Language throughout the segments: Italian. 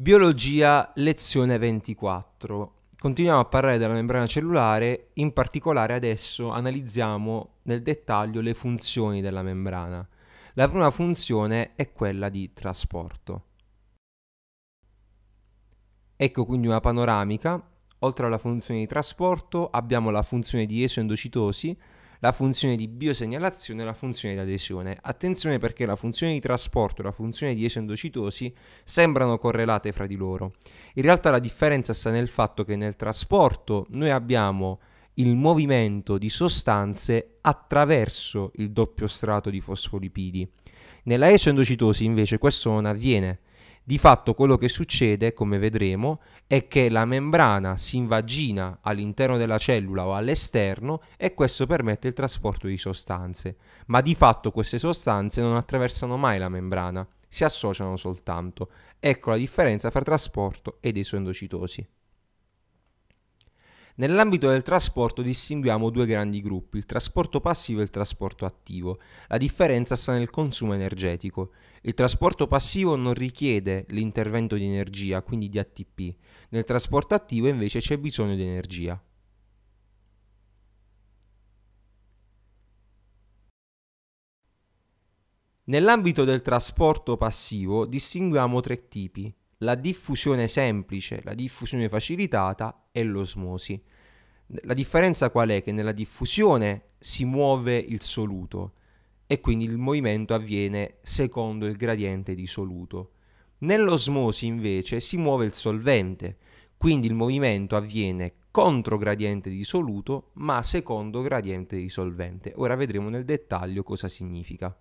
Biologia, lezione 24. Continuiamo a parlare della membrana cellulare, in particolare adesso analizziamo nel dettaglio le funzioni della membrana. La prima funzione è quella di trasporto. Ecco quindi una panoramica. Oltre alla funzione di trasporto abbiamo la funzione di esoendocitosi, la funzione di biosegnalazione e la funzione di adesione. Attenzione perché la funzione di trasporto e la funzione di esendocitosi sembrano correlate fra di loro. In realtà la differenza sta nel fatto che nel trasporto noi abbiamo il movimento di sostanze attraverso il doppio strato di fosfolipidi. Nella esoendocitosi invece questo non avviene di fatto quello che succede, come vedremo, è che la membrana si invagina all'interno della cellula o all'esterno e questo permette il trasporto di sostanze, ma di fatto queste sostanze non attraversano mai la membrana, si associano soltanto. Ecco la differenza fra trasporto ed esondocitosi. Nell'ambito del trasporto distinguiamo due grandi gruppi, il trasporto passivo e il trasporto attivo. La differenza sta nel consumo energetico. Il trasporto passivo non richiede l'intervento di energia, quindi di ATP. Nel trasporto attivo invece c'è bisogno di energia. Nell'ambito del trasporto passivo distinguiamo tre tipi, la diffusione semplice, la diffusione facilitata e l'osmosi. La differenza qual è? Che nella diffusione si muove il soluto e quindi il movimento avviene secondo il gradiente di soluto. Nell'osmosi invece si muove il solvente, quindi il movimento avviene contro gradiente di soluto ma secondo gradiente di solvente. Ora vedremo nel dettaglio cosa significa.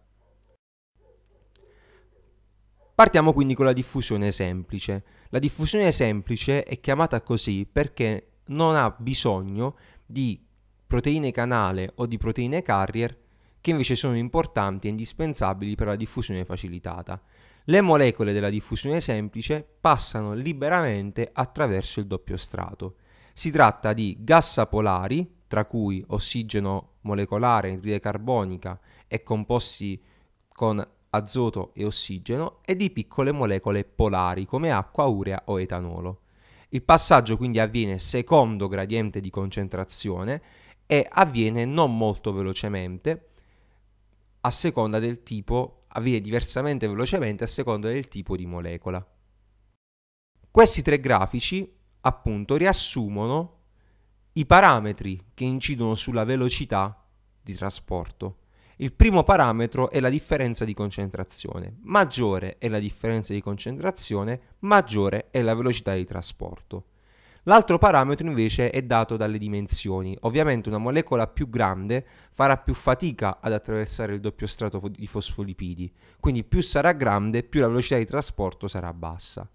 Partiamo quindi con la diffusione semplice. La diffusione semplice è chiamata così perché non ha bisogno di proteine canale o di proteine carrier che invece sono importanti e indispensabili per la diffusione facilitata. Le molecole della diffusione semplice passano liberamente attraverso il doppio strato. Si tratta di gas polari, tra cui ossigeno molecolare, anidride carbonica e composti con azoto e ossigeno e di piccole molecole polari come acqua, urea o etanolo. Il passaggio quindi avviene secondo gradiente di concentrazione e avviene non molto velocemente a seconda del tipo, avviene diversamente velocemente a seconda del tipo di molecola. Questi tre grafici appunto riassumono i parametri che incidono sulla velocità di trasporto il primo parametro è la differenza di concentrazione. Maggiore è la differenza di concentrazione, maggiore è la velocità di trasporto. L'altro parametro invece è dato dalle dimensioni. Ovviamente una molecola più grande farà più fatica ad attraversare il doppio strato di fosfolipidi, quindi più sarà grande più la velocità di trasporto sarà bassa.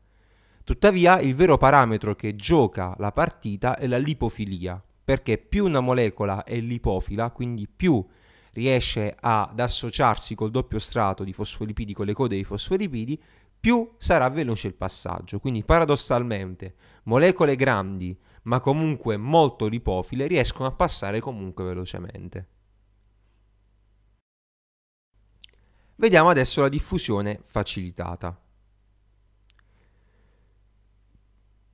Tuttavia il vero parametro che gioca la partita è la lipofilia, perché più una molecola è lipofila, quindi più riesce ad associarsi col doppio strato di fosfolipidi con le code di fosfolipidi, più sarà veloce il passaggio. Quindi paradossalmente molecole grandi ma comunque molto lipofile riescono a passare comunque velocemente. Vediamo adesso la diffusione facilitata.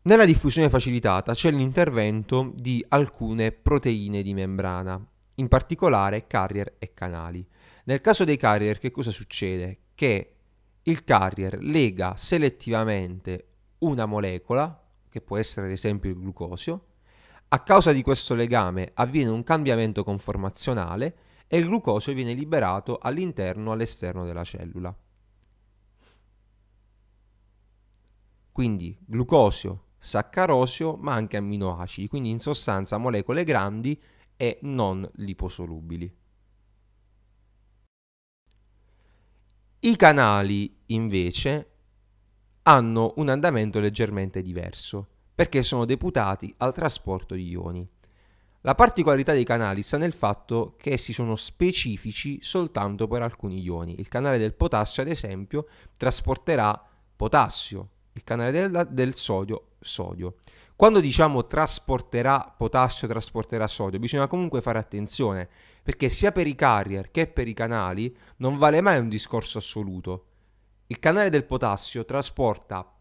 Nella diffusione facilitata c'è l'intervento di alcune proteine di membrana in particolare carrier e canali. Nel caso dei carrier che cosa succede? Che il carrier lega selettivamente una molecola, che può essere ad esempio il glucosio, a causa di questo legame avviene un cambiamento conformazionale e il glucosio viene liberato all'interno o all'esterno della cellula. Quindi glucosio, saccarosio, ma anche amminoacidi, quindi in sostanza molecole grandi e non liposolubili. I canali, invece, hanno un andamento leggermente diverso, perché sono deputati al trasporto di ioni. La particolarità dei canali sta nel fatto che essi sono specifici soltanto per alcuni ioni. Il canale del potassio, ad esempio, trasporterà potassio, il canale del, del sodio, sodio. Quando diciamo trasporterà potassio, trasporterà sodio, bisogna comunque fare attenzione, perché sia per i carrier che per i canali non vale mai un discorso assoluto. Il canale del potassio trasporta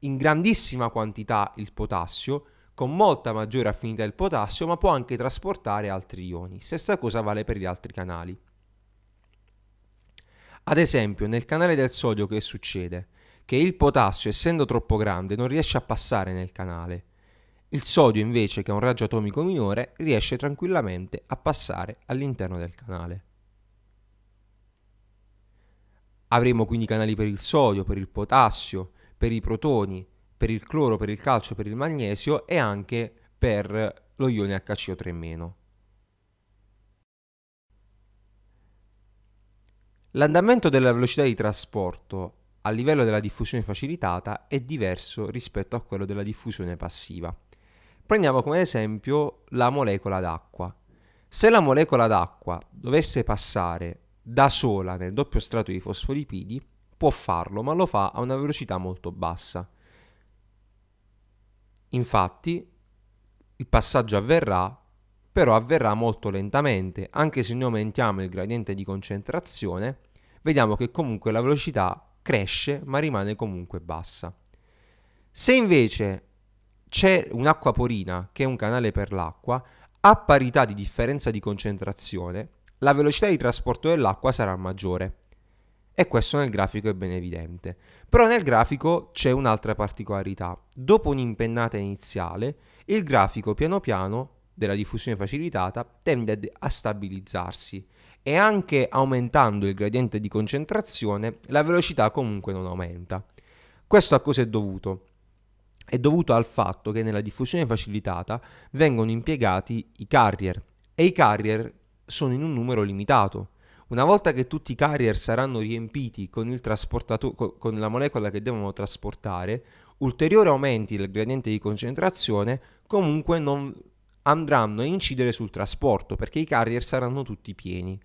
in grandissima quantità il potassio, con molta maggiore affinità il potassio, ma può anche trasportare altri ioni. Stessa cosa vale per gli altri canali. Ad esempio, nel canale del sodio che succede? Che il potassio, essendo troppo grande, non riesce a passare nel canale il sodio invece, che ha un raggio atomico minore, riesce tranquillamente a passare all'interno del canale. Avremo quindi canali per il sodio, per il potassio, per i protoni, per il cloro, per il calcio, per il magnesio e anche per lo ione HCO3-. L'andamento della velocità di trasporto a livello della diffusione facilitata è diverso rispetto a quello della diffusione passiva. Prendiamo come esempio la molecola d'acqua. Se la molecola d'acqua dovesse passare da sola nel doppio strato di fosfolipidi, può farlo, ma lo fa a una velocità molto bassa. Infatti, il passaggio avverrà, però avverrà molto lentamente. Anche se noi aumentiamo il gradiente di concentrazione, vediamo che comunque la velocità cresce, ma rimane comunque bassa. Se invece c'è un'acqua porina che è un canale per l'acqua, a parità di differenza di concentrazione, la velocità di trasporto dell'acqua sarà maggiore. E questo nel grafico è ben evidente. Però nel grafico c'è un'altra particolarità. Dopo un'impennata iniziale, il grafico piano piano della diffusione facilitata tende a stabilizzarsi e anche aumentando il gradiente di concentrazione la velocità comunque non aumenta. Questo a cosa è dovuto? è dovuto al fatto che nella diffusione facilitata vengono impiegati i carrier e i carrier sono in un numero limitato. Una volta che tutti i carrier saranno riempiti con, trasportato- con la molecola che devono trasportare, ulteriori aumenti del gradiente di concentrazione comunque non andranno a incidere sul trasporto perché i carrier saranno tutti pieni.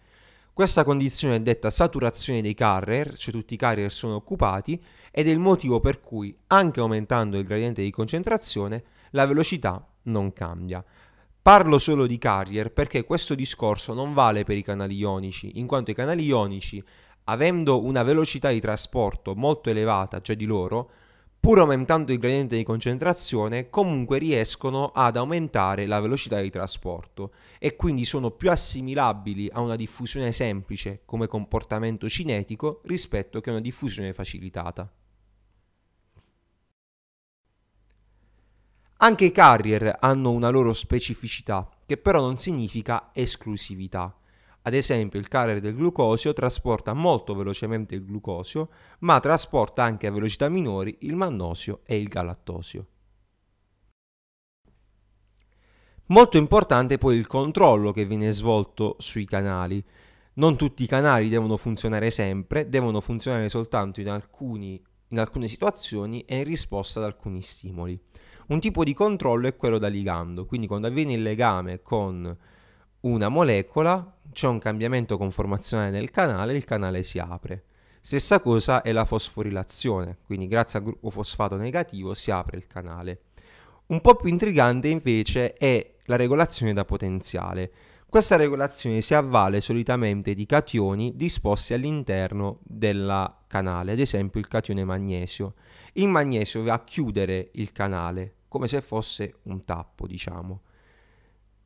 Questa condizione è detta saturazione dei carrier, cioè tutti i carrier sono occupati, ed è il motivo per cui, anche aumentando il gradiente di concentrazione, la velocità non cambia. Parlo solo di carrier perché questo discorso non vale per i canali ionici, in quanto i canali ionici, avendo una velocità di trasporto molto elevata, cioè di loro, pur aumentando il gradiente di concentrazione, comunque riescono ad aumentare la velocità di trasporto e quindi sono più assimilabili a una diffusione semplice come comportamento cinetico rispetto che a una diffusione facilitata. Anche i carrier hanno una loro specificità, che però non significa esclusività. Ad esempio il carrier del glucosio trasporta molto velocemente il glucosio, ma trasporta anche a velocità minori il mannosio e il galattosio. Molto importante poi il controllo che viene svolto sui canali. Non tutti i canali devono funzionare sempre, devono funzionare soltanto in, alcuni, in alcune situazioni e in risposta ad alcuni stimoli. Un tipo di controllo è quello da ligando, quindi quando avviene il legame con una molecola, c'è un cambiamento conformazionale nel canale, il canale si apre. Stessa cosa è la fosforilazione, quindi grazie al gruppo fosfato negativo si apre il canale. Un po' più intrigante invece è la regolazione da potenziale. Questa regolazione si avvale solitamente di cationi disposti all'interno del canale, ad esempio il catione magnesio. Il magnesio va a chiudere il canale, come se fosse un tappo, diciamo.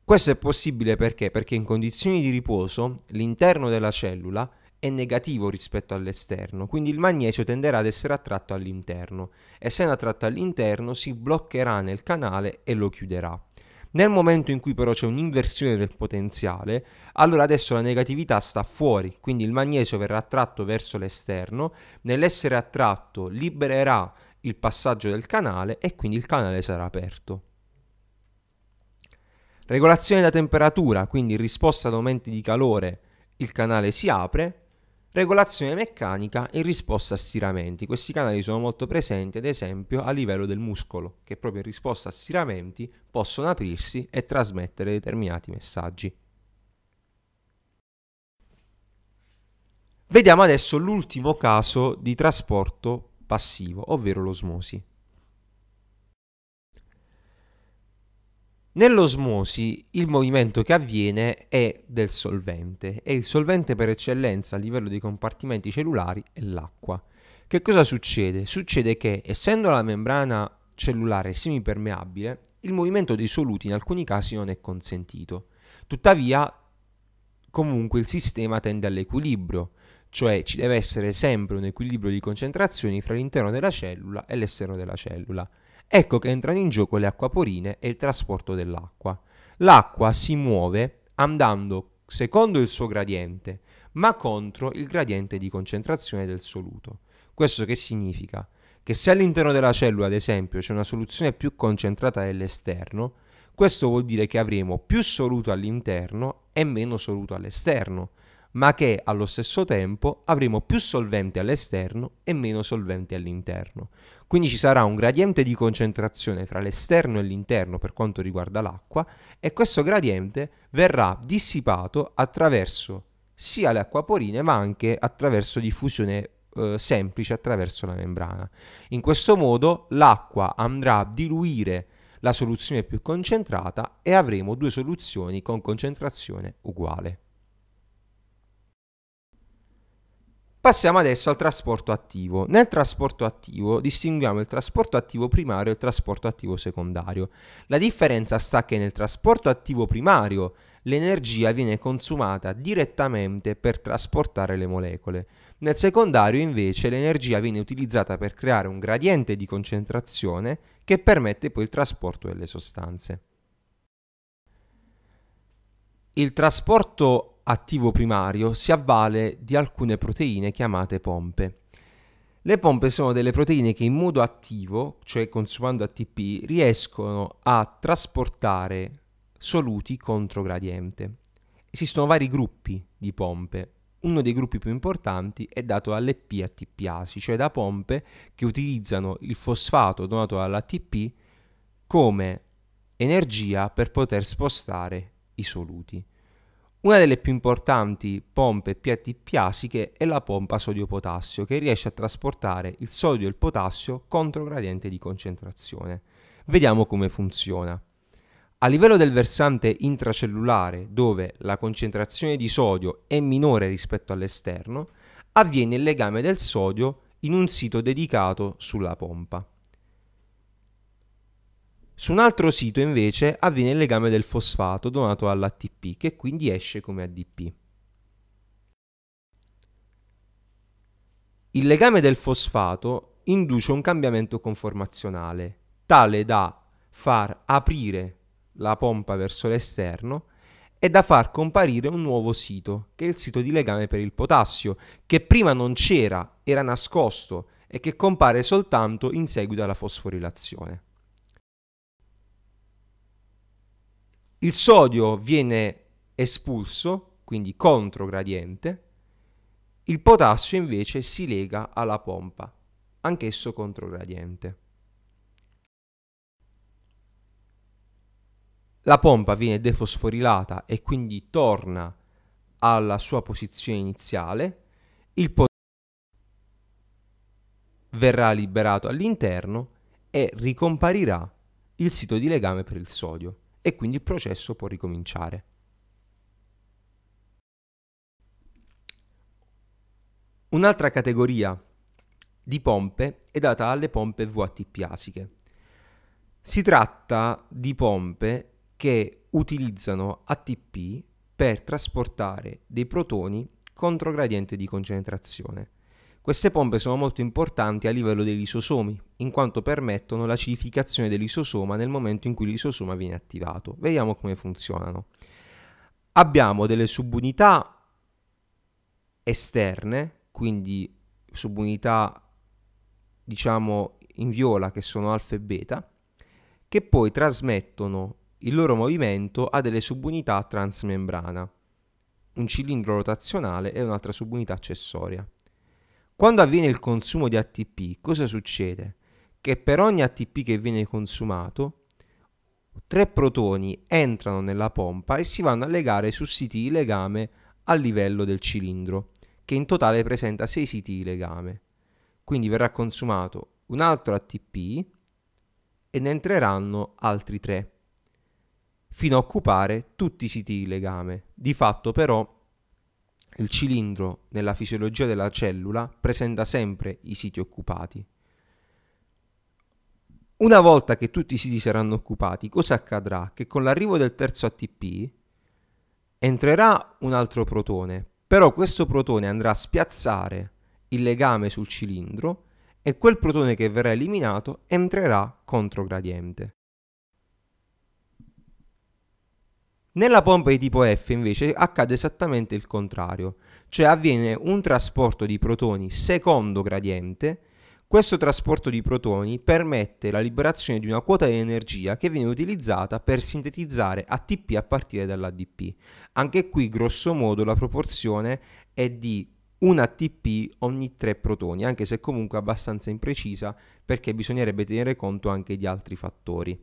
Questo è possibile perché? Perché in condizioni di riposo l'interno della cellula è negativo rispetto all'esterno, quindi il magnesio tenderà ad essere attratto all'interno. Essendo attratto all'interno si bloccherà nel canale e lo chiuderà. Nel momento in cui però c'è un'inversione del potenziale, allora adesso la negatività sta fuori, quindi il magnesio verrà attratto verso l'esterno, nell'essere attratto libererà il passaggio del canale e quindi il canale sarà aperto. Regolazione da temperatura, quindi in risposta ad aumenti di calore il canale si apre. Regolazione meccanica in risposta a stiramenti. Questi canali sono molto presenti ad esempio a livello del muscolo, che proprio in risposta a stiramenti possono aprirsi e trasmettere determinati messaggi. Vediamo adesso l'ultimo caso di trasporto passivo, ovvero l'osmosi. Nell'osmosi il movimento che avviene è del solvente e il solvente per eccellenza a livello dei compartimenti cellulari è l'acqua. Che cosa succede? Succede che essendo la membrana cellulare semipermeabile, il movimento dei soluti in alcuni casi non è consentito. Tuttavia, comunque il sistema tende all'equilibrio, cioè ci deve essere sempre un equilibrio di concentrazioni fra l'interno della cellula e l'esterno della cellula. Ecco che entrano in gioco le acquaporine e il trasporto dell'acqua. L'acqua si muove andando secondo il suo gradiente, ma contro il gradiente di concentrazione del soluto. Questo che significa? Che se all'interno della cellula, ad esempio, c'è una soluzione più concentrata dell'esterno, questo vuol dire che avremo più soluto all'interno e meno soluto all'esterno, ma che allo stesso tempo avremo più solvente all'esterno e meno solvente all'interno. Quindi ci sarà un gradiente di concentrazione fra l'esterno e l'interno per quanto riguarda l'acqua e questo gradiente verrà dissipato attraverso sia le acquaporine ma anche attraverso diffusione eh, semplice attraverso la membrana. In questo modo l'acqua andrà a diluire la soluzione più concentrata e avremo due soluzioni con concentrazione uguale. Passiamo adesso al trasporto attivo. Nel trasporto attivo distinguiamo il trasporto attivo primario e il trasporto attivo secondario. La differenza sta che nel trasporto attivo primario l'energia viene consumata direttamente per trasportare le molecole. Nel secondario invece l'energia viene utilizzata per creare un gradiente di concentrazione che permette poi il trasporto delle sostanze. Il trasporto attivo primario si avvale di alcune proteine chiamate pompe. Le pompe sono delle proteine che in modo attivo, cioè consumando ATP, riescono a trasportare soluti contro gradiente. Esistono vari gruppi di pompe. Uno dei gruppi più importanti è dato dalle p-ATPasi, cioè da pompe che utilizzano il fosfato donato dall'ATP come energia per poter spostare i soluti. Una delle più importanti pompe piattipiasiche è la pompa sodio-potassio che riesce a trasportare il sodio e il potassio contro gradiente di concentrazione. Vediamo come funziona. A livello del versante intracellulare, dove la concentrazione di sodio è minore rispetto all'esterno, avviene il legame del sodio in un sito dedicato sulla pompa. Su un altro sito invece avviene il legame del fosfato donato all'ATP che quindi esce come ADP. Il legame del fosfato induce un cambiamento conformazionale, tale da far aprire la pompa verso l'esterno e da far comparire un nuovo sito, che è il sito di legame per il potassio, che prima non c'era, era nascosto e che compare soltanto in seguito alla fosforilazione. il sodio viene espulso, quindi contro gradiente, il potassio invece si lega alla pompa, anch'esso contro gradiente. La pompa viene defosforilata e quindi torna alla sua posizione iniziale, il potassio verrà liberato all'interno e ricomparirà il sito di legame per il sodio e quindi il processo può ricominciare. Un'altra categoria di pompe è data alle pompe VATP asiche. Si tratta di pompe che utilizzano ATP per trasportare dei protoni contro gradiente di concentrazione. Queste pompe sono molto importanti a livello dei lisosomi, in quanto permettono l'acidificazione dell'isosoma nel momento in cui lisosoma viene attivato. Vediamo come funzionano. Abbiamo delle subunità esterne, quindi subunità diciamo in viola che sono alfa e beta, che poi trasmettono il loro movimento a delle subunità transmembrana, un cilindro rotazionale e un'altra subunità accessoria. Quando avviene il consumo di ATP, cosa succede? Che per ogni ATP che viene consumato, tre protoni entrano nella pompa e si vanno a legare su siti di legame a livello del cilindro, che in totale presenta sei siti di legame. Quindi verrà consumato un altro ATP e ne entreranno altri tre, fino a occupare tutti i siti di legame. Di fatto però il cilindro nella fisiologia della cellula presenta sempre i siti occupati. Una volta che tutti i siti saranno occupati, cosa accadrà? Che con l'arrivo del terzo ATP entrerà un altro protone, però questo protone andrà a spiazzare il legame sul cilindro e quel protone che verrà eliminato entrerà contro gradiente. Nella pompa di tipo F invece accade esattamente il contrario, cioè avviene un trasporto di protoni secondo gradiente. Questo trasporto di protoni permette la liberazione di una quota di energia che viene utilizzata per sintetizzare ATP a partire dall'ADP. Anche qui, grosso modo, la proporzione è di un ATP ogni 3 protoni, anche se comunque abbastanza imprecisa perché bisognerebbe tenere conto anche di altri fattori.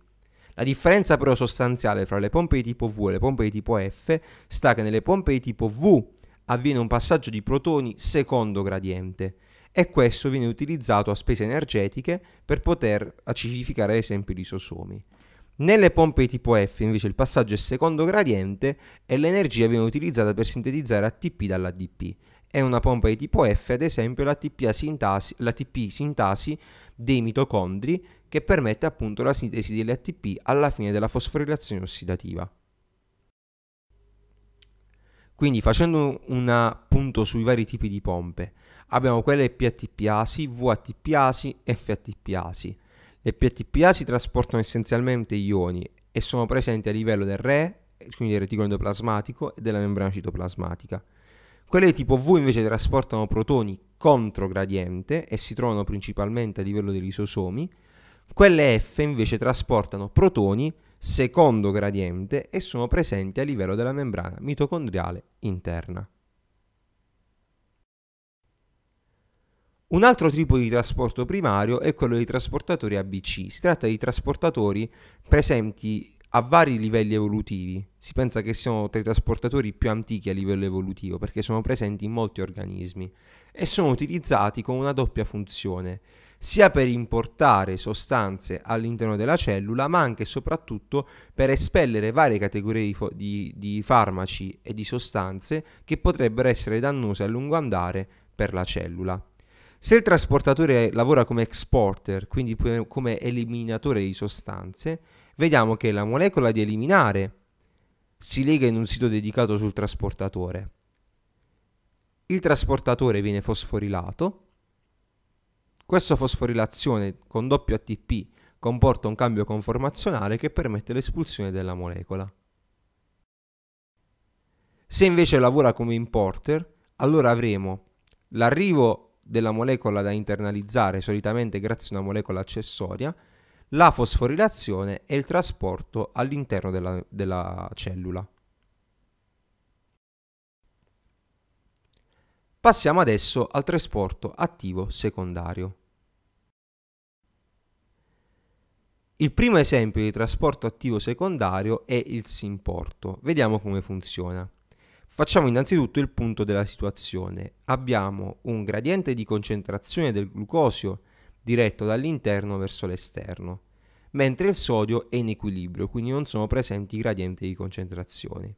La differenza però sostanziale fra le pompe di tipo V e le pompe di tipo F sta che nelle pompe di tipo V avviene un passaggio di protoni secondo gradiente e questo viene utilizzato a spese energetiche per poter acidificare ad esempio i risosomi. Nelle pompe di tipo F invece il passaggio è secondo gradiente e l'energia viene utilizzata per sintetizzare ATP dall'ADP è una pompa di tipo F, ad esempio l'ATP sintasi, sintasi dei mitocondri che permette appunto la sintesi dell'ATP alla fine della fosforilazione ossidativa. Quindi facendo un punto sui vari tipi di pompe, abbiamo quelle PATP-ASI, VATP-ASI e FATP-ASI. Le PATP-ASI trasportano essenzialmente ioni e sono presenti a livello del RE, quindi del reticolo endoplasmatico e della membrana citoplasmatica. Quelle tipo V invece trasportano protoni contro gradiente e si trovano principalmente a livello degli isosomi. Quelle F invece trasportano protoni secondo gradiente e sono presenti a livello della membrana mitocondriale interna. Un altro tipo di trasporto primario è quello dei trasportatori ABC. Si tratta di trasportatori presenti a vari livelli evolutivi. Si pensa che siano tra i trasportatori più antichi a livello evolutivo perché sono presenti in molti organismi e sono utilizzati con una doppia funzione, sia per importare sostanze all'interno della cellula ma anche e soprattutto per espellere varie categorie di, fo- di, di farmaci e di sostanze che potrebbero essere dannose a lungo andare per la cellula. Se il trasportatore lavora come exporter, quindi come eliminatore di sostanze, vediamo che la molecola di eliminare si lega in un sito dedicato sul trasportatore. Il trasportatore viene fosforilato. Questa fosforilazione con doppio ATP comporta un cambio conformazionale che permette l'espulsione della molecola. Se invece lavora come importer, allora avremo l'arrivo della molecola da internalizzare, solitamente grazie a una molecola accessoria, la fosforilazione e il trasporto all'interno della, della cellula. Passiamo adesso al trasporto attivo secondario. Il primo esempio di trasporto attivo secondario è il simporto. Vediamo come funziona. Facciamo innanzitutto il punto della situazione. Abbiamo un gradiente di concentrazione del glucosio diretto dall'interno verso l'esterno, mentre il sodio è in equilibrio, quindi non sono presenti gradienti di concentrazione.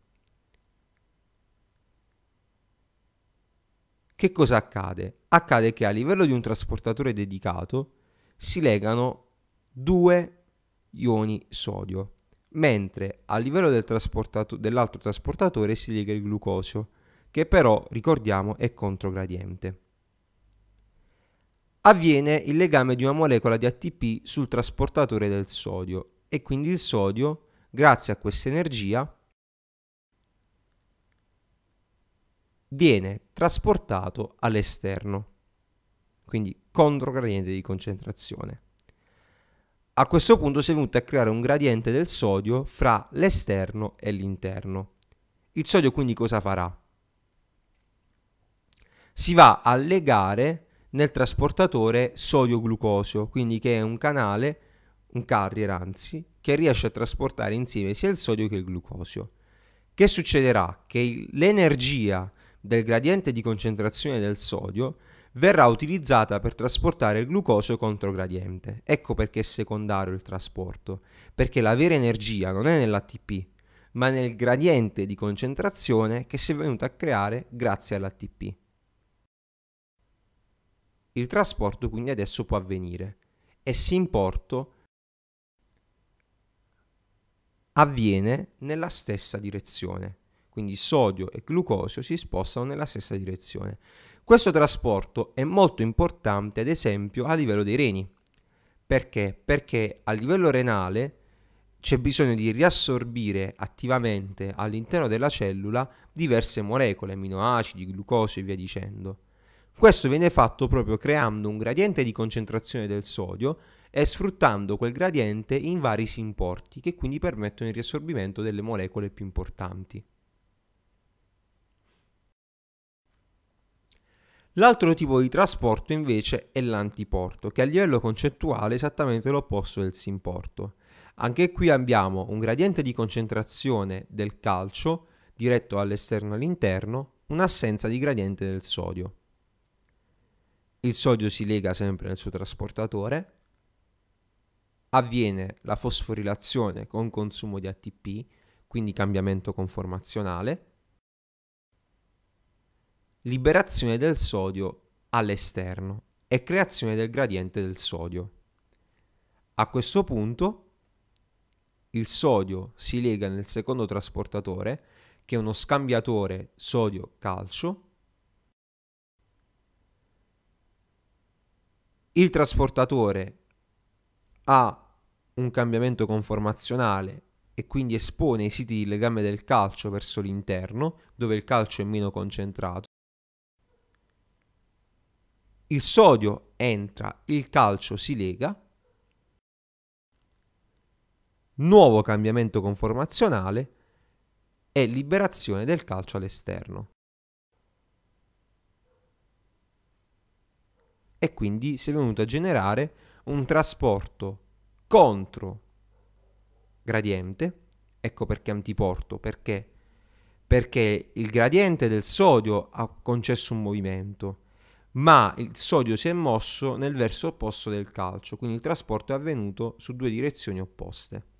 Che cosa accade? Accade che a livello di un trasportatore dedicato si legano due ioni sodio, mentre a livello del trasportato dell'altro trasportatore si lega il glucosio, che però, ricordiamo, è controgradiente avviene il legame di una molecola di ATP sul trasportatore del sodio e quindi il sodio, grazie a questa energia, viene trasportato all'esterno, quindi contro gradiente di concentrazione. A questo punto si è venuto a creare un gradiente del sodio fra l'esterno e l'interno. Il sodio quindi cosa farà? Si va a legare nel trasportatore sodio-glucosio, quindi che è un canale, un carrier anzi, che riesce a trasportare insieme sia il sodio che il glucosio. Che succederà? Che l'energia del gradiente di concentrazione del sodio verrà utilizzata per trasportare il glucosio contro gradiente. Ecco perché è secondario il trasporto, perché la vera energia non è nell'ATP, ma nel gradiente di concentrazione che si è venuto a creare grazie all'ATP. Il trasporto quindi adesso può avvenire e si Simporto avviene nella stessa direzione. Quindi sodio e glucosio si spostano nella stessa direzione. Questo trasporto è molto importante ad esempio a livello dei reni. Perché? Perché a livello renale c'è bisogno di riassorbire attivamente all'interno della cellula diverse molecole, aminoacidi, glucosio e via dicendo. Questo viene fatto proprio creando un gradiente di concentrazione del sodio e sfruttando quel gradiente in vari simporti che quindi permettono il riassorbimento delle molecole più importanti. L'altro tipo di trasporto invece è l'antiporto, che a livello concettuale è esattamente l'opposto del simporto. Anche qui abbiamo un gradiente di concentrazione del calcio diretto all'esterno e all'interno, un'assenza di gradiente del sodio il sodio si lega sempre nel suo trasportatore, avviene la fosforilazione con consumo di ATP, quindi cambiamento conformazionale, liberazione del sodio all'esterno e creazione del gradiente del sodio. A questo punto il sodio si lega nel secondo trasportatore, che è uno scambiatore sodio-calcio, il trasportatore ha un cambiamento conformazionale e quindi espone i siti di legame del calcio verso l'interno, dove il calcio è meno concentrato. Il sodio entra, il calcio si lega. Nuovo cambiamento conformazionale e liberazione del calcio all'esterno. e quindi si è venuto a generare un trasporto contro gradiente, ecco perché antiporto, perché? Perché il gradiente del sodio ha concesso un movimento, ma il sodio si è mosso nel verso opposto del calcio, quindi il trasporto è avvenuto su due direzioni opposte.